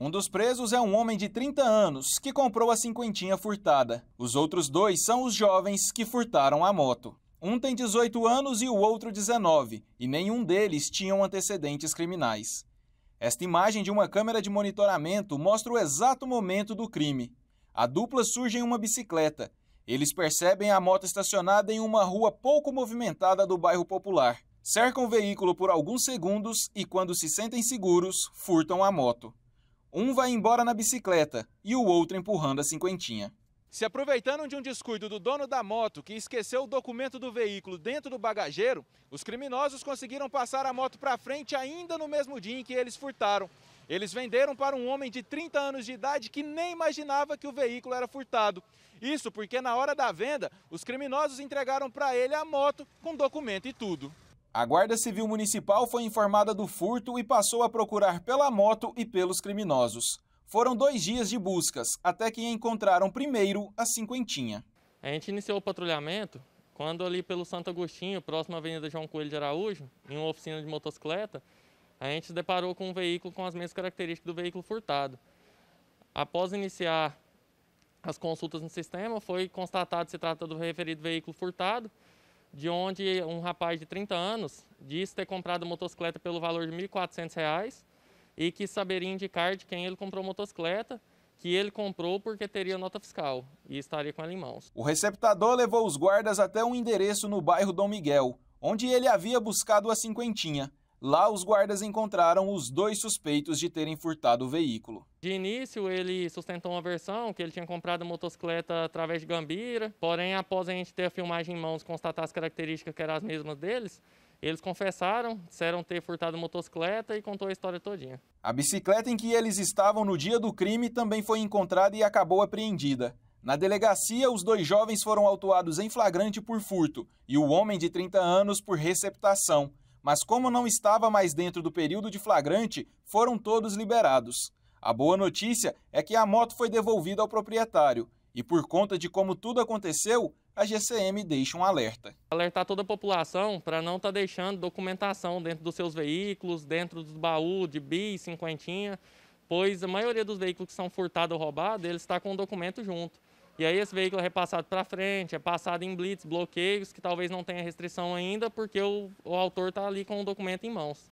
Um dos presos é um homem de 30 anos que comprou a cinquentinha furtada. Os outros dois são os jovens que furtaram a moto. Um tem 18 anos e o outro 19, e nenhum deles tinham antecedentes criminais. Esta imagem de uma câmera de monitoramento mostra o exato momento do crime. A dupla surge em uma bicicleta. Eles percebem a moto estacionada em uma rua pouco movimentada do bairro popular. Cercam o veículo por alguns segundos e, quando se sentem seguros, furtam a moto. Um vai embora na bicicleta e o outro empurrando a cinquentinha. Se aproveitando de um descuido do dono da moto que esqueceu o documento do veículo dentro do bagageiro, os criminosos conseguiram passar a moto para frente ainda no mesmo dia em que eles furtaram. Eles venderam para um homem de 30 anos de idade que nem imaginava que o veículo era furtado. Isso porque na hora da venda, os criminosos entregaram para ele a moto com documento e tudo. A Guarda Civil Municipal foi informada do furto e passou a procurar pela moto e pelos criminosos. Foram dois dias de buscas, até que encontraram primeiro a cinquentinha. A gente iniciou o patrulhamento quando ali pelo Santo Agostinho, próximo à Avenida João Coelho de Araújo, em uma oficina de motocicleta, a gente se deparou com um veículo com as mesmas características do veículo furtado. Após iniciar as consultas no sistema, foi constatado que se trata do referido veículo furtado, de onde um rapaz de 30 anos disse ter comprado a motocicleta pelo valor de R$ 1.400 e que saberia indicar de quem ele comprou a motocicleta, que ele comprou porque teria nota fiscal e estaria com ela em mãos. O receptador levou os guardas até um endereço no bairro Dom Miguel, onde ele havia buscado a cinquentinha, Lá, os guardas encontraram os dois suspeitos de terem furtado o veículo. De início, ele sustentou uma versão que ele tinha comprado a motocicleta através de Gambira, porém, após a gente ter a filmagem em mãos e constatar as características que eram as mesmas deles, eles confessaram, disseram ter furtado a motocicleta e contou a história todinha. A bicicleta em que eles estavam no dia do crime também foi encontrada e acabou apreendida. Na delegacia, os dois jovens foram autuados em flagrante por furto e o homem de 30 anos por receptação mas como não estava mais dentro do período de flagrante, foram todos liberados. A boa notícia é que a moto foi devolvida ao proprietário e, por conta de como tudo aconteceu, a GCM deixa um alerta. Alertar toda a população para não estar tá deixando documentação dentro dos seus veículos, dentro dos baús de bi, cinquentinha, pois a maioria dos veículos que são furtados ou roubados, eles está com o documento junto. E aí esse veículo é repassado para frente, é passado em blitz, bloqueios, que talvez não tenha restrição ainda, porque o, o autor está ali com o documento em mãos.